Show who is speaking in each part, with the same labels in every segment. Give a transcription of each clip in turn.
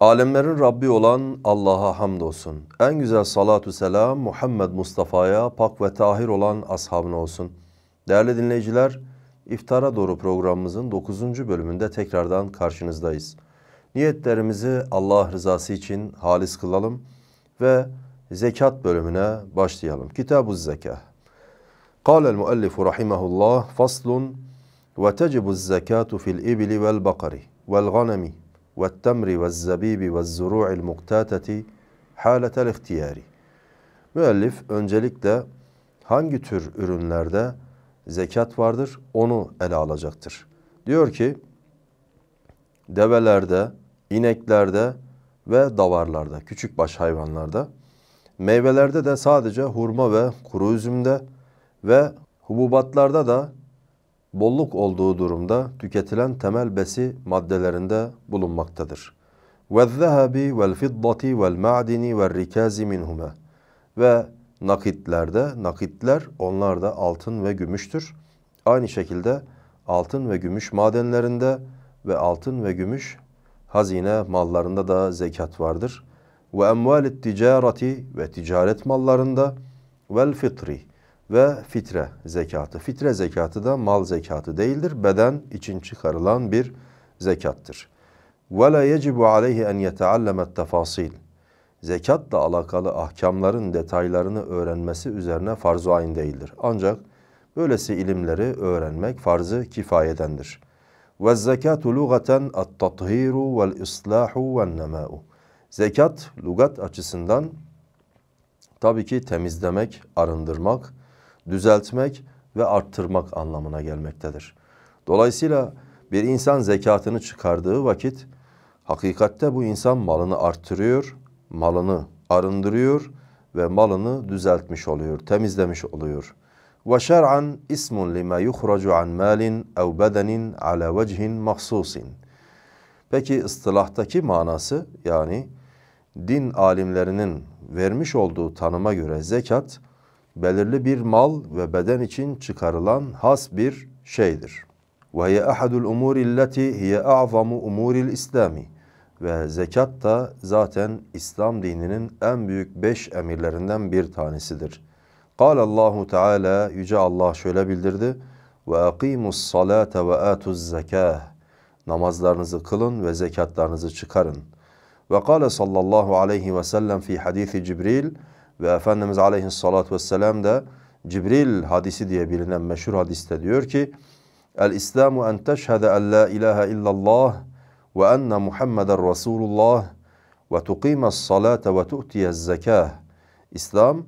Speaker 1: Alemlerin Rabbi olan Allah'a hamdolsun. En güzel salatu selam Muhammed Mustafa'ya pak ve tahir olan ashabına olsun. Değerli dinleyiciler, iftara doğru programımızın 9. bölümünde tekrardan karşınızdayız. Niyetlerimizi Allah rızası için halis kılalım ve zekat bölümüne başlayalım. Kitab-ı Zeka. Kâlel muallifu rahimahullah faslun ve tecibu zekatu fil ibli vel bakari والتمر والزبيب والزروع المقتاتة حالة الاختياري. Müellif öncelikle hangi tür ürünlerde zekat vardır onu ele alacaktır. Diyor ki develerde, ineklerde ve davarlarda, küçük baş hayvanlarda, meyvelerde de sadece hurma ve kuru üzümde ve hububatlarda da bolluk olduğu durumda tüketilen temel besi maddelerinde bulunmaktadır. وَالذَّهَبِ وَالْفِضَّةِ وَالْمَعْدِنِ وَالْرِكَازِ مِنْهُمَا Ve nakitlerde, nakitler onlar da altın ve gümüştür. Aynı şekilde altın ve gümüş madenlerinde ve altın ve gümüş hazine mallarında da zekat vardır. Ve emvalit ticareti ve ticaret mallarında vel fitri ve fitre zekatı. Fitre zekatı da mal zekatı değildir. Beden için çıkarılan bir zekattır. وَلَا يَجِبُ عَلَيْهِ اَنْ يَتَعَلَّمَ التَّفَاصِيلِ Zekatla alakalı ahkamların detaylarını öğrenmesi üzerine farz-ı ayn değildir. Ancak böylesi ilimleri öğrenmek farz-ı kifayedendir. وَالزَّكَاتُ لُغَةً التَّطْهِيرُ وَالْإِصْلَاحُ وَالنَّمَاءُ Zekat, lugat açısından tabii ki temizlemek, arındırmak, düzeltmek ve arttırmak anlamına gelmektedir. Dolayısıyla bir insan zekatını çıkardığı vakit hakikatte bu insan malını arttırıyor, malını arındırıyor ve malını düzeltmiş oluyor, temizlemiş oluyor. Ve şer'an ismun lima yuhracu an malin ev bedenin ala vechin mahsusin. Peki istilahtaki manası yani din alimlerinin vermiş olduğu tanıma göre zekat belirli bir mal ve beden için çıkarılan has bir şeydir. Ve hiye ahadul umuri illeti hiye a'zamu umuril islami. Ve zekat da zaten İslam dininin en büyük beş emirlerinden bir tanesidir. Kal Allahu Teala yüce Allah şöyle bildirdi. Ve akimus salate ve atuz zekah. Namazlarınızı kılın ve zekatlarınızı çıkarın. Ve kale sallallahu aleyhi ve sellem fi hadisi Cibril ve Efendimiz aleyhissalatu vesselam da Cibril hadisi diye bilinen meşhur hadiste diyor ki El-İslamu en teşhede en la ilahe illallah ve enne Muhammeden Resulullah ve tuqimes salate ve tu'tiyez zekah. İslam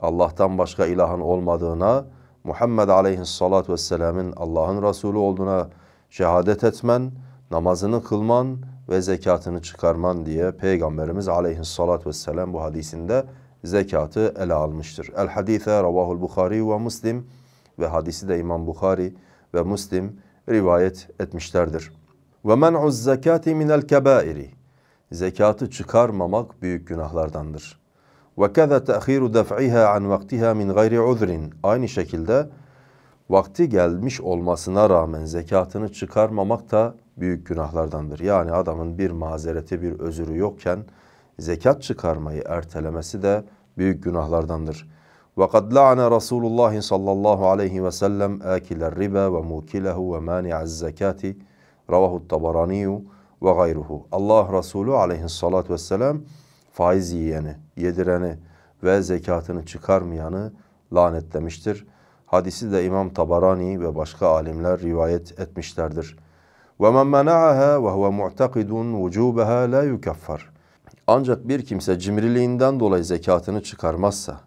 Speaker 1: Allah'tan başka ilahın olmadığına, Muhammed aleyhissalatu vesselam'ın Allah'ın Resulü olduğuna şehadet etmen, namazını kılman ve zekatını çıkarman diye Peygamberimiz aleyhissalatu vesselam bu hadisinde zekatı ele almıştır. El hadise ravahul Bukhari ve Müslim ve hadisi de İmam Bukhari ve Müslim rivayet etmişlerdir. Ve men'uz zekati minel kebairi zekatı çıkarmamak büyük günahlardandır. Ve kaza ta'khiru def'iha an vaktiha min gayri uzrin. Aynı şekilde vakti gelmiş olmasına rağmen zekatını çıkarmamak da büyük günahlardandır. Yani adamın bir mazereti, bir özürü yokken zekat çıkarmayı ertelemesi de büyük günahlardandır. وَقَدْ لَعْنَ رَسُولُ اللّٰهِ sallallahu aleyhi ve sellem آكِلَ الرِّبَا وَمُوكِلَهُ وَمَانِعَ الزَّكَاةِ رَوَهُ الطَّبَرَانِيُّ وَغَيْرُهُ Allah Resulü aleyhissalatü vesselam faiz yiyeni, yedireni ve zekatını çıkarmayanı lanetlemiştir. Hadisi de İmam Tabarani ve başka alimler rivayet etmişlerdir. وَمَنْ مَنَعَهَا وَهُوَ مُعْتَقِدٌ وُجُوبَهَا لَا يُكَفَّرُ ancak bir kimse cimriliğinden dolayı zekatını çıkarmazsa,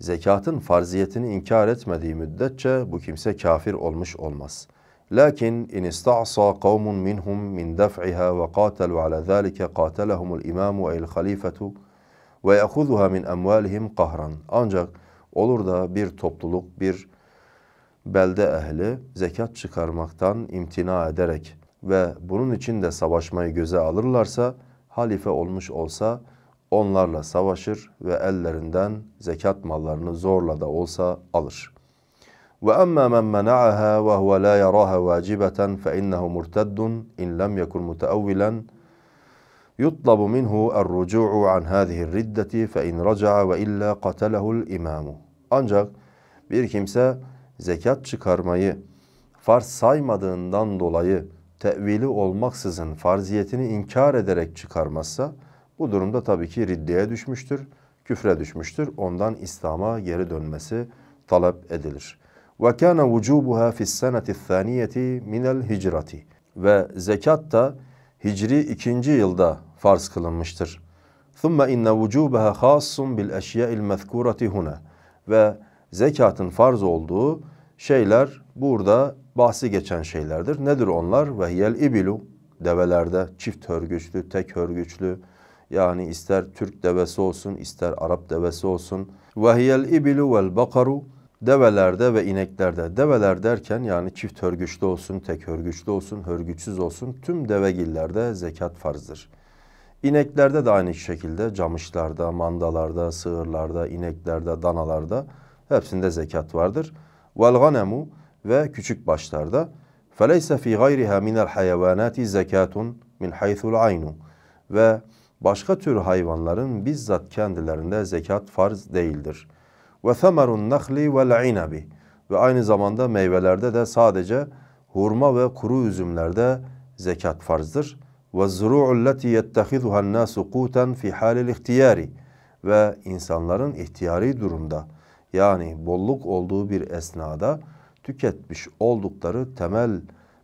Speaker 1: zekatın farziyetini inkar etmediği müddetçe bu kimse kafir olmuş olmaz. Lakin in ista'sa kavmun minhum min def'iha ve qatalu ala zalika qatalahumul imamu el halifetu ve ya'khuzuha min amwalihim qahran. Ancak olur da bir topluluk, bir belde ehli zekat çıkarmaktan imtina ederek ve bunun için de savaşmayı göze alırlarsa halife olmuş olsa onlarla savaşır ve ellerinden zekat mallarını zorla da olsa alır. Ve amma men mena'aha ve huve la yaraha vacibatan fe innehu murteddun in lem yekun muteavvilen yutlabu minhu er-rucu'u an hadhihi riddeti fe in raca'a ve illa qatalahul imamu. Ancak bir kimse zekat çıkarmayı farz saymadığından dolayı tevili olmaksızın farziyetini inkar ederek çıkarmazsa bu durumda tabii ki riddeye düşmüştür, küfre düşmüştür. Ondan İslam'a geri dönmesi talep edilir. Ve kana vucubuha fi's senati thaniyeti minel hicrati. Ve zekat da Hicri ikinci yılda farz kılınmıştır. Thumma inne vucubaha hassun bil eşya'il mezkurati huna. Ve zekatın farz olduğu şeyler burada bahsi geçen şeylerdir. Nedir onlar? Vehiyel ibilu develerde çift hörgüçlü, tek hörgüçlü yani ister Türk devesi olsun, ister Arap devesi olsun. Vehiyel ibilu vel bakaru develerde ve ineklerde. Develer derken yani çift hörgüçlü olsun, tek hörgüçlü olsun, hörgüçsüz olsun tüm devegillerde zekat farzdır. İneklerde de aynı şekilde camışlarda, mandalarda, sığırlarda, ineklerde, danalarda hepsinde zekat vardır. Vel ganemu ve küçük başlarda فَلَيْسَ ف۪ي غَيْرِهَا مِنَ الْحَيَوَانَاتِ زَكَاتٌ مِنْ حَيْثُ الْعَيْنُ Ve başka tür hayvanların bizzat kendilerinde zekat farz değildir. Ve وَثَمَرُ النَّخْلِ وَالْعِنَبِ Ve aynı zamanda meyvelerde de sadece hurma ve kuru üzümlerde zekat farzdır. وَالزُّرُوعُ الَّتِي يَتَّخِذُهَا النَّاسُ قُوتًا فِي حَالِ الْاِخْتِيَارِ Ve insanların ihtiyari durumda yani bolluk olduğu bir esnada tüketmiş oldukları temel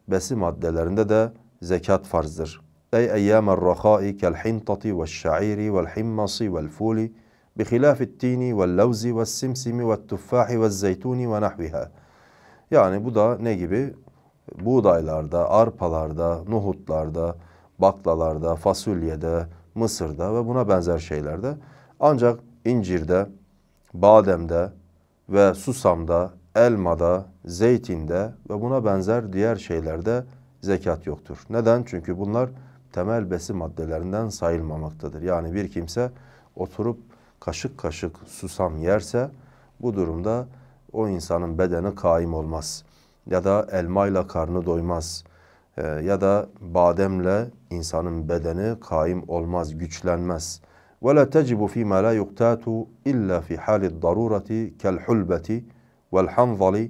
Speaker 1: besi maddelerinde de zekat farzdır. Ey eyyâmen rahâi kel hintati vel şa'iri vel himmasi vel fuli bihilâfit tini vel levzi vel simsimi vel tuffâhi vel zeytuni ve nahviha. Yani bu da ne gibi? Buğdaylarda, arpalarda, nuhutlarda, baklalarda, fasulyede, mısırda ve buna benzer şeylerde. Ancak incirde, bademde ve susamda, elmada, zeytinde ve buna benzer diğer şeylerde zekat yoktur. Neden? Çünkü bunlar temel besin maddelerinden sayılmamaktadır. Yani bir kimse oturup kaşık kaşık susam yerse bu durumda o insanın bedeni kaim olmaz. Ya da elmayla karnı doymaz. Ee, ya da bademle insanın bedeni kaim olmaz, güçlenmez. وَلَا تَجِبُ ف۪ي مَا لَا يُقْتَاتُ اِلَّا فِي حَالِ الضَّرُورَةِ كَالْحُلْبَةِ وَالْحَنْظَلِ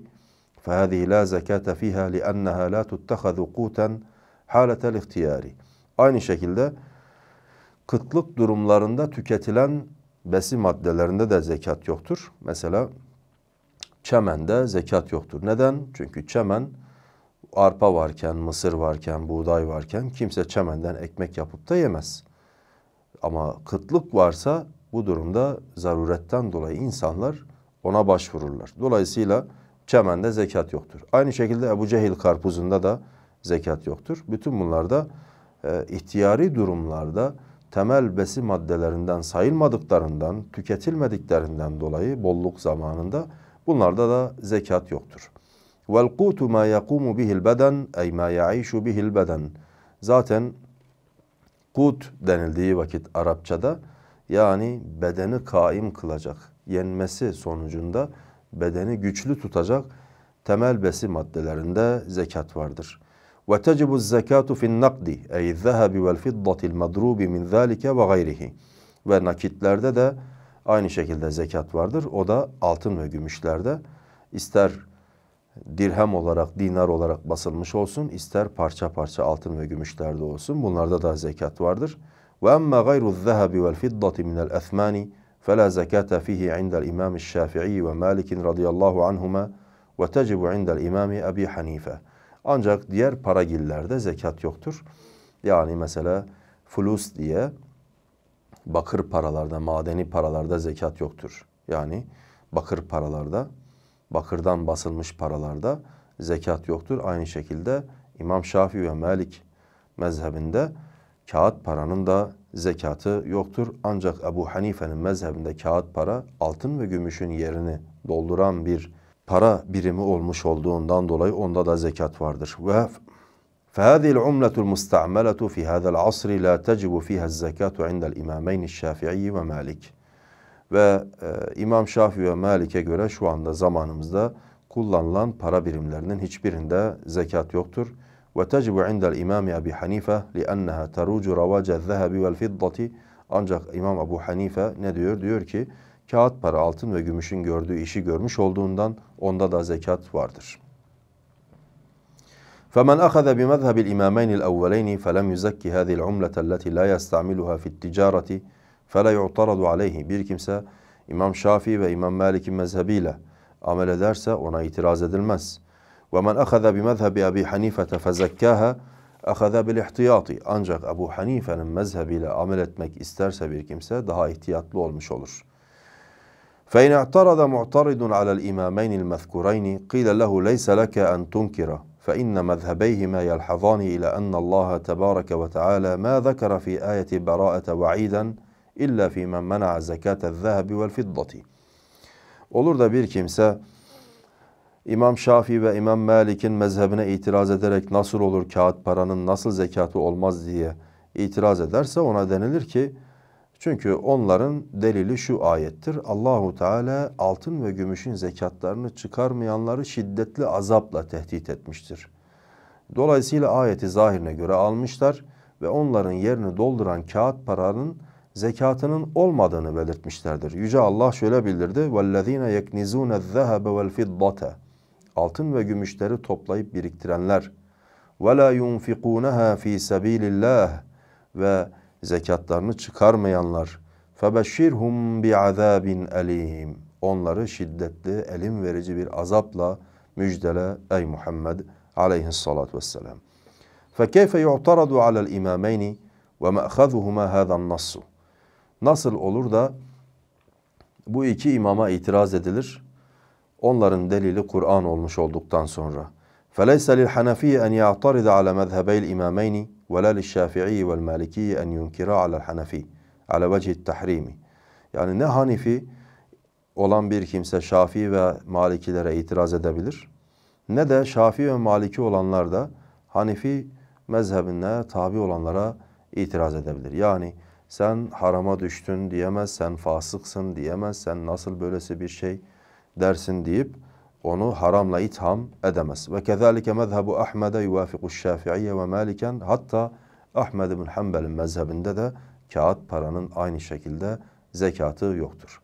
Speaker 1: فهذه la zekate fiha li enneha la tuttehazu kuten haletel ihtiyari. Aynı şekilde kıtlık durumlarında tüketilen besi maddelerinde de zekat yoktur. Mesela çemende zekat yoktur. Neden? Çünkü çemen arpa varken, mısır varken, buğday varken kimse çemenden ekmek yapıp da yemez. Ama kıtlık varsa bu durumda zaruretten dolayı insanlar ona başvururlar. Dolayısıyla bu çemende zekat yoktur. Aynı şekilde Ebu Cehil karpuzunda da zekat yoktur. Bütün bunlarda e, ihtiyari durumlarda temel besi maddelerinden sayılmadıklarından, tüketilmediklerinden dolayı bolluk zamanında bunlarda da zekat yoktur. Vel kutu ma yakumu bihil beden ey ma yaişu bihil beden. Zaten kut denildiği vakit Arapçada yani bedeni kaim kılacak, yenmesi sonucunda bedeni güçlü tutacak temel besi maddelerinde zekat vardır. Ve tecibu zekatu fin nakdi ey zahabi vel fiddatil madrubi min zalike ve gayrihi. Ve nakitlerde de aynı şekilde zekat vardır. O da altın ve gümüşlerde ister dirhem olarak, dinar olarak basılmış olsun, ister parça parça altın ve gümüşlerde olsun. Bunlarda da zekat vardır. Ve emmâ gayru zzehebi vel fiddati minel ethmâni فلا زكاة فيه عند الإمام الشافعي ومالك رضي الله عنهما وتجب عند الإمام أبي حنيفة. Ancak diğer paragillerde zekat yoktur. Yani mesela fulus diye bakır paralarda, madeni paralarda zekat yoktur. Yani bakır paralarda, bakırdan basılmış paralarda zekat yoktur. Aynı şekilde İmam Şafii ve Malik mezhebinde kağıt paranın da zekatı yoktur. Ancak Ebu Hanife'nin mezhebinde kağıt para altın ve gümüşün yerini dolduran bir para birimi olmuş olduğundan dolayı onda da zekat vardır. Ve فهذه العملة المستعملة في هذا العصر لا تجب فيها الزكاة عند الإمامين الشافعي ومالك ve e, İmam Şafii ve Malik'e göre şu anda zamanımızda kullanılan para birimlerinin hiçbirinde zekat yoktur. وتجب عند الإمام أبي حنيفة لأنها تروج رواج الذهب والفضة ancak İmam Abu Hanife ne diyor? Diyor ki kağıt para altın ve gümüşün gördüğü işi görmüş olduğundan onda da zekat vardır. فمن أخذ بمذهب الإمامين الأولين فلم يزكي هذه العملة التي لا يستعملها في التجارة فلا يعترض عليه bir kimse İmam Şafii ve İmam Malik'in mezhebiyle amel ederse ona itiraz edilmez.'' ومن أخذ بمذهب أبي حنيفة فزكاها أخذ بالاحتياط أنجق أبو حنيفة Hanife'nin إلى amel etmek isterse bir kimse احتياط لول مشولش فَاِنْ اَعْتَرَضَ مُعْتَرِضٌ عَلَى الْاِمَامَيْنِ المذكورين قِيلَ لَهُ لَيْسَ لَكَ أَنْ تُنْكِرَ فَإِنَّ مَذْهَبَيْهِمَا يَلْحَظَانِ إِلَى أَنَّ اللَّهَ تَبَارَكَ وَتَعَالَى مَا ذَكَرَ في آية براءة وعيدا إلا في من منع زكاة الذهب والفضة. Olur da bir kimse İmam Şafii ve İmam Malik'in mezhebine itiraz ederek nasıl olur kağıt paranın nasıl zekatı olmaz diye itiraz ederse ona denilir ki çünkü onların delili şu ayettir. Allahu Teala altın ve gümüşün zekatlarını çıkarmayanları şiddetli azapla tehdit etmiştir. Dolayısıyla ayeti zahirine göre almışlar ve onların yerini dolduran kağıt paranın zekatının olmadığını belirtmişlerdir. Yüce Allah şöyle bildirdi. وَالَّذ۪ينَ يَكْنِزُونَ الذَّهَبَ وَالْفِضَّةَ altın ve gümüşleri toplayıp biriktirenler ve la yunfikunaha fi sabilillah ve zekatlarını çıkarmayanlar febeşşirhum bi azabin elim onları şiddetli elim verici bir azapla müjdele ey Muhammed aleyhissalatu vesselam. فَكَيْفَ يُعْتَرَضُ عَلَى الْاِمَامَيْنِ وَمَأْخَذُهُمَا هَذَا النَّصُّ Nasıl olur da bu iki imama itiraz edilir onların delili Kur'an olmuş olduktan sonra. فَلَيْسَ لِلْحَنَفِيَّ أَنْ يَعْتَرِضَ عَلَى مَذْهَبَيِ الْإِمَامَيْنِ وَلَا لِلشَّافِعِيِّ وَالْمَالِكِيِّ أَنْ يُنْكِرَا عَلَى الْحَنَفِيِّ عَلَى وَجْهِ التَّحْرِيمِ Yani ne Hanifi olan bir kimse Şafii ve Malikilere itiraz edebilir ne de Şafii ve Maliki olanlar da Hanifi mezhebine tabi olanlara itiraz edebilir. Yani sen harama düştün diyemez, sen fasıksın diyemez, sen nasıl böylesi bir şey dersin deyip onu haramla itham edemez. Ve kezalike mezhebu Ahmed'e yuvafiku Şafii'ye ve Malik'en hatta Ahmed bin Hanbel'in mezhebinde de kağıt paranın aynı şekilde zekatı yoktur.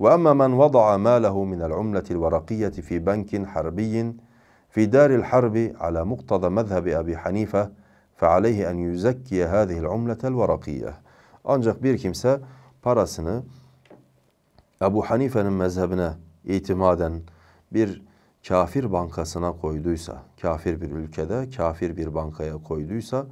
Speaker 1: Ve emme men vada'a mâlehu minel umletil varakiyyeti fi bankin harbiyyin fi daril harbi ala muktada mezhebi Ebi Hanife fe aleyhi en yüzekkiye hâzihil umletel varakiyye. Ancak bir kimse parasını Ebu Hanife'nin mezhebine itimaden bir kafir bankasına koyduysa, kafir bir ülkede kafir bir bankaya koyduysa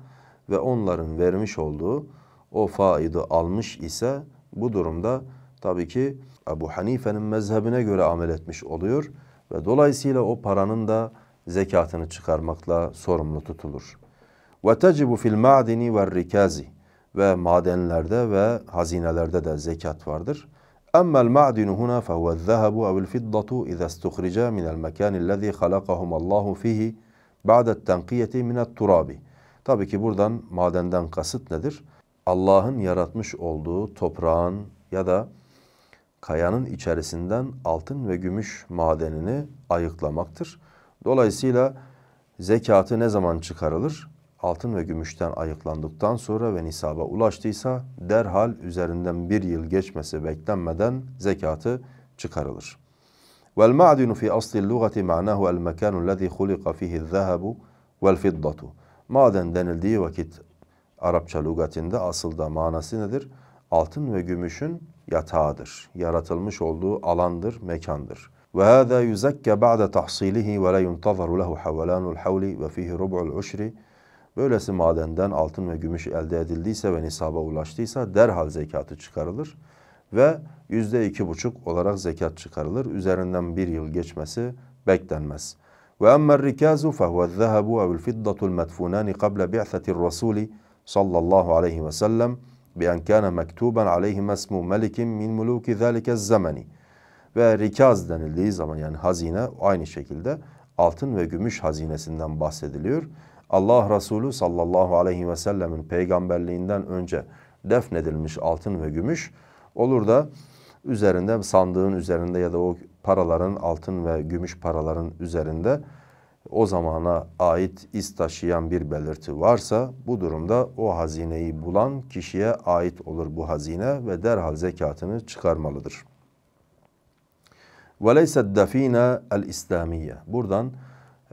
Speaker 1: ve onların vermiş olduğu o faizi almış ise bu durumda tabii ki Ebu Hanife'nin mezhebine göre amel etmiş oluyor ve dolayısıyla o paranın da zekatını çıkarmakla sorumlu tutulur. Ve tecibu fil ma'dini ve rikazi ve madenlerde ve hazinelerde de zekat vardır. أما المعدن هنا فهو الذهب أو الفضة إذا استخرجا من المكان الذي خلقهم الله فيه بعد التنقية من التراب. Tabii ki buradan madenden kasıt nedir? Allah'ın yaratmış olduğu toprağın ya da kayanın içerisinden altın ve gümüş madenini ayıklamaktır. Dolayısıyla zekatı ne zaman çıkarılır? altın ve gümüşten ayıklandıktan sonra ve nisaba ulaştıysa derhal üzerinden bir yıl geçmesi beklenmeden zekatı çıkarılır. Vel ma'dinu fi asli lugati ma'nahu el mekanu lezi hulika fihi zahabu vel fiddatu. Maden denildiği vakit Arapça lügatinde asıl da manası nedir? Altın ve gümüşün yatağıdır. Yaratılmış olduğu alandır, mekandır. Ve hâzâ yuzakke ba'de tahsilihi ve la yuntazaru lehu havalanul havli ve fihi rub'ul uşri Böylesi madenden altın ve gümüş elde edildiyse ve nisaba ulaştıysa derhal zekatı çıkarılır ve yüzde iki buçuk olarak zekat çıkarılır. Üzerinden bir yıl geçmesi beklenmez. Ve emmer rikazu fehuve zehebu evil fiddatul medfunani kable bi'thetir rasuli sallallahu aleyhi ve sellem bi'en kâne mektuben aleyhim esmu melikim min muluki zâlike zemeni. Ve rikaz denildiği zaman yani hazine aynı şekilde altın ve gümüş hazinesinden bahsediliyor. Allah Resulü sallallahu aleyhi ve sellemin peygamberliğinden önce defnedilmiş altın ve gümüş olur da üzerinde sandığın üzerinde ya da o paraların altın ve gümüş paraların üzerinde o zamana ait iz taşıyan bir belirti varsa bu durumda o hazineyi bulan kişiye ait olur bu hazine ve derhal zekatını çıkarmalıdır. وَلَيْسَ الدَّف۪ينَ الْاِسْلَامِيَّ Buradan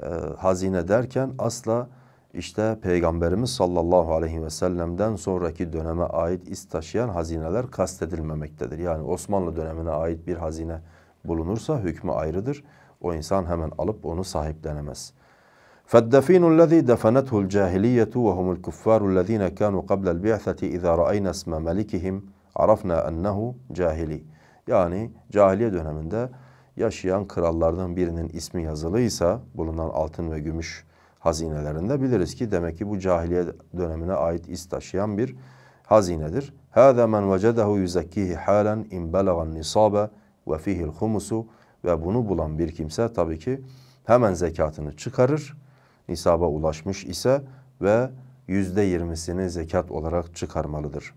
Speaker 1: e, hazine derken asla işte Peygamberimiz sallallahu aleyhi ve sellem'den sonraki döneme ait iz taşıyan hazineler kastedilmemektedir. Yani Osmanlı dönemine ait bir hazine bulunursa hükmü ayrıdır. O insan hemen alıp onu sahiplenemez. فَالدَّفِينُ الَّذ۪ي دَفَنَتْهُ الْجَاهِلِيَّةُ وَهُمُ الْكُفَّارُ الَّذ۪ينَ كَانُوا قَبْلَ الْبِعْثَةِ اِذَا رَأَيْنَا اسْمَ مَلِكِهِمْ عَرَفْنَا اَنَّهُ cahili. Yani cahiliye döneminde yaşayan krallardan birinin ismi yazılıysa bulunan altın ve gümüş hazinelerinde biliriz ki demek ki bu cahiliye dönemine ait iz taşıyan bir hazinedir. Hâzâ men vecedehu yüzekkîhi hâlen imbelegan nisâbe ve fihil humusu ve bunu bulan bir kimse tabii ki hemen zekatını çıkarır. Nisaba ulaşmış ise ve yüzde yirmisini zekat olarak çıkarmalıdır.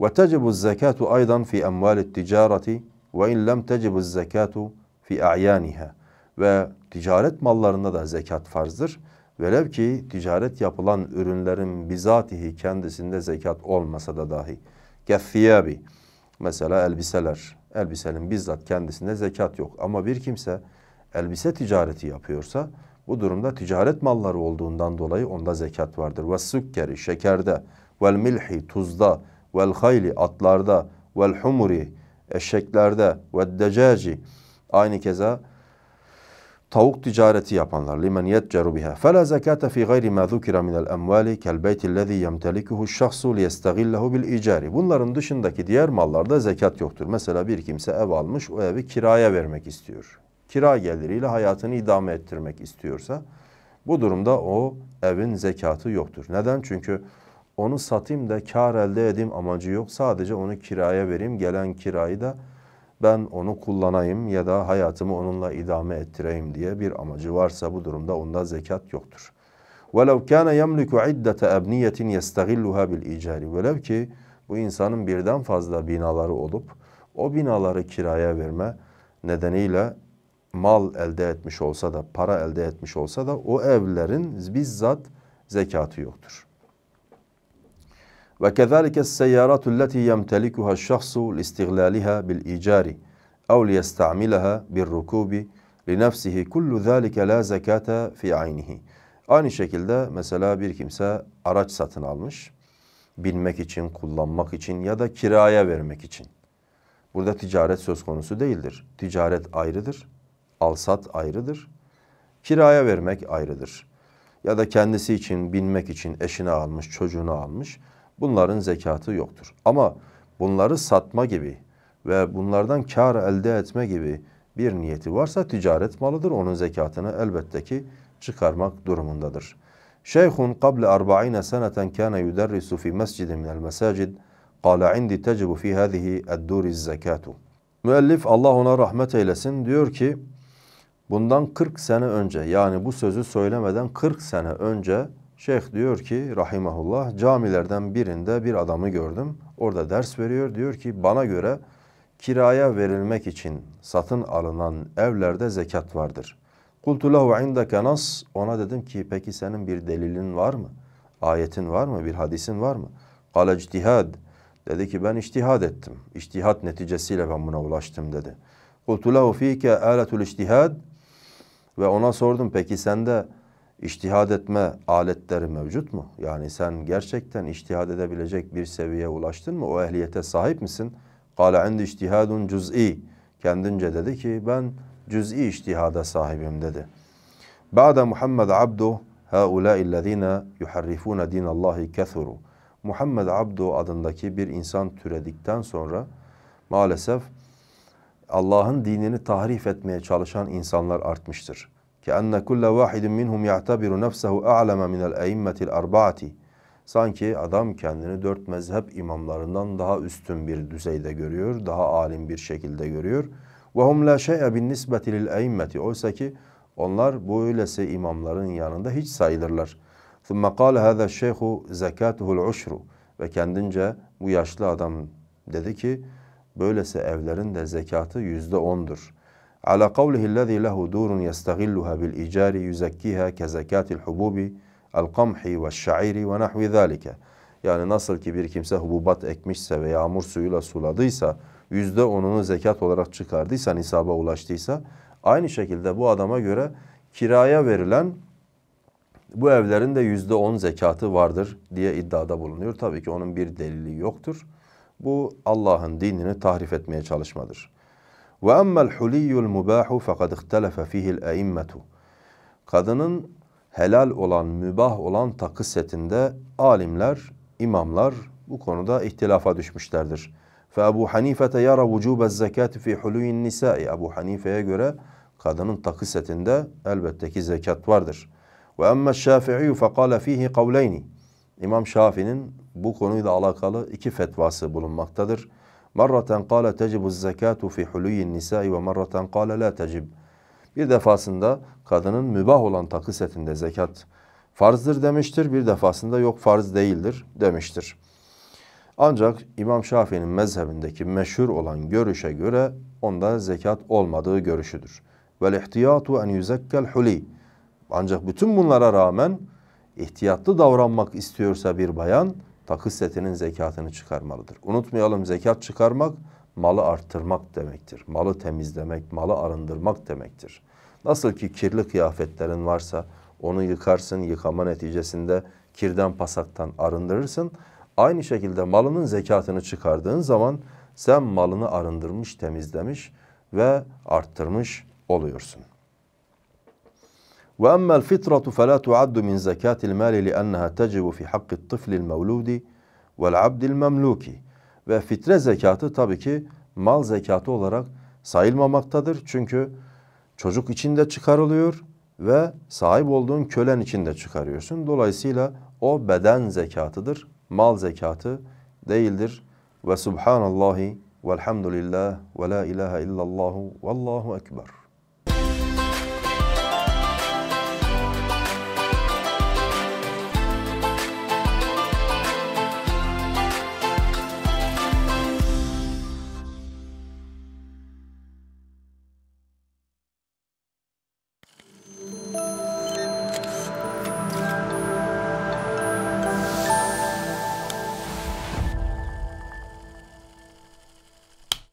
Speaker 1: Ve tecibu zekatu aydan fi emvali ticareti ve in lem tecibu zekatu fi a'yaniha ve ticaret mallarında da zekat farzdır. Velev ki ticaret yapılan ürünlerin bizatihi kendisinde zekat olmasa da dahi. Geffiyabi. Mesela elbiseler. Elbisenin bizzat kendisinde zekat yok. Ama bir kimse elbise ticareti yapıyorsa bu durumda ticaret malları olduğundan dolayı onda zekat vardır. Ve sükkeri şekerde, vel milhi tuzda, vel hayli atlarda, vel humuri eşeklerde, ve decaci aynı keza tavuk ticareti yapanlar limen yetceru biha fela zekate fi gayri ma zukira minel emvali kel beytillezî yemtelikuhu şahsu liyestegillehu bil icari. Bunların dışındaki diğer mallarda zekat yoktur. Mesela bir kimse ev almış o evi kiraya vermek istiyor. Kira geliriyle hayatını idame ettirmek istiyorsa bu durumda o evin zekatı yoktur. Neden? Çünkü onu satayım da kar elde edeyim amacı yok. Sadece onu kiraya vereyim. Gelen kirayı da ben onu kullanayım ya da hayatımı onunla idame ettireyim diye bir amacı varsa bu durumda onda zekat yoktur. وَلَوْ كَانَ يَمْلِكُ عِدَّةَ اَبْنِيَةٍ يَسْتَغِلُّهَا بِالْاِجَارِ Velev ki bu insanın birden fazla binaları olup o binaları kiraya verme nedeniyle mal elde etmiş olsa da para elde etmiş olsa da o evlerin bizzat zekatı yoktur. Ve kezalike seyyaratü leti yemtelikuha şahsu listiglaliha bil icari ev liyestamilaha bir rukubi li nefsihi kullu zalike la zekata fi aynihi. Aynı şekilde mesela bir kimse araç satın almış. Binmek için, kullanmak için ya da kiraya vermek için. Burada ticaret söz konusu değildir. Ticaret ayrıdır. Alsat ayrıdır. Kiraya vermek ayrıdır. Ya da kendisi için, binmek için eşini almış, çocuğunu almış. Bunların zekatı yoktur. Ama bunları satma gibi ve bunlardan kar elde etme gibi bir niyeti varsa ticaret malıdır. Onun zekatını elbette ki çıkarmak durumundadır. Şeyhun kable 40 seneten kana yudarrisu fi mescidin el mesacid qala indi tecibu fi hâzihi eddûriz zekatu." Müellif Allah ona rahmet eylesin diyor ki bundan 40 sene önce yani bu sözü söylemeden 40 sene önce Şeyh diyor ki rahimahullah camilerden birinde bir adamı gördüm. Orada ders veriyor. Diyor ki bana göre kiraya verilmek için satın alınan evlerde zekat vardır. Kultu lehu indeke nas. Ona dedim ki peki senin bir delilin var mı? Ayetin var mı? Bir hadisin var mı? Kale ictihad. Dedi ki ben iştihad ettim. İştihat neticesiyle ben buna ulaştım dedi. Kultu lehu fike aletul ictihad. Ve ona sordum peki sende İçtihad etme aletleri mevcut mu? Yani sen gerçekten içtihad edebilecek bir seviyeye ulaştın mı? O ehliyete sahip misin? Kale indi içtihadun cüz'i. Kendince dedi ki ben cüz'i içtihada sahibim dedi. Ba'da Muhammed abdu haulâillezîne yuharrifûne dînallâhi kethurû. Muhammed Abdu adındaki bir insan türedikten sonra maalesef Allah'ın dinini tahrif etmeye çalışan insanlar artmıştır. كَأَنَّ كُلَّ وَاحِدٍ مِنْهُمْ يَعْتَبِرُ نَفْسَهُ اَعْلَمَ مِنَ الْاَيِمَّةِ الْاَرْبَعَةِ Sanki adam kendini dört mezhep imamlarından daha üstün bir düzeyde görüyor, daha alim bir şekilde görüyor. وَهُمْ لَا شَيْءَ بِالنِّسْبَةِ لِلْاَيِمَّةِ Oysa ki onlar bu öylesi imamların yanında hiç sayılırlar. ثُمَّ قَالَ هَذَا الشَّيْخُ زَكَاتُهُ الْعُشْرُ Ve kendince bu yaşlı adam dedi ki, böylese evlerin de zekatı yüzde ondur ala kavlihi lezî lehu durun yestegilluha bil icari yüzekkiha ke zekatil hububi el kamhi ve şairi ve nahvi zâlike. Yani nasıl ki bir kimse hububat ekmişse ve yağmur suyuyla suladıysa, yüzde onunu zekat olarak çıkardıysa, nisaba ulaştıysa, aynı şekilde bu adama göre kiraya verilen bu evlerin de yüzde on zekatı vardır diye iddiada bulunuyor. Tabii ki onun bir delili yoktur. Bu Allah'ın dinini tahrif etmeye çalışmadır. Ve emmel huliyul mubahu fekad ihtelefe fihil eimmetu. Kadının helal olan, mübah olan takı setinde alimler, imamlar bu konuda ihtilafa düşmüşlerdir. Fe Ebu Hanifete yara vücube zekati fi huluyin nisai. Ebu Hanife'ye göre kadının takı setinde elbette ki zekat vardır. Ve emme şafi'i fekale fihi kavleyni. İmam Şafii'nin bu konuyla alakalı iki fetvası bulunmaktadır. Marraten kâle tecibu zekâtu fi hulûyin nisâi ve marraten kâle la tecib. Bir defasında kadının mübah olan takı setinde zekat farzdır demiştir. Bir defasında yok farz değildir demiştir. Ancak İmam Şafii'nin mezhebindeki meşhur olan görüşe göre onda zekat olmadığı görüşüdür. Vel ihtiyatu en yüzekkel huli. Ancak bütün bunlara rağmen ihtiyatlı davranmak istiyorsa bir bayan takı setinin zekatını çıkarmalıdır. Unutmayalım zekat çıkarmak malı arttırmak demektir. Malı temizlemek, malı arındırmak demektir. Nasıl ki kirli kıyafetlerin varsa onu yıkarsın, yıkama neticesinde kirden pasaktan arındırırsın. Aynı şekilde malının zekatını çıkardığın zaman sen malını arındırmış, temizlemiş ve arttırmış oluyorsun.'' وأما الفطرة فلا تعد من زكاة المال لأنها تجب في حق الطفل المولود والعبد المملوك ve fitre zekatı tabii ki mal zekatı olarak sayılmamaktadır. Çünkü çocuk içinde çıkarılıyor ve sahip olduğun kölen içinde çıkarıyorsun. Dolayısıyla o beden zekatıdır. Mal zekatı değildir. Ve subhanallahi velhamdülillah ve la ilahe illallahu vallahu ekber.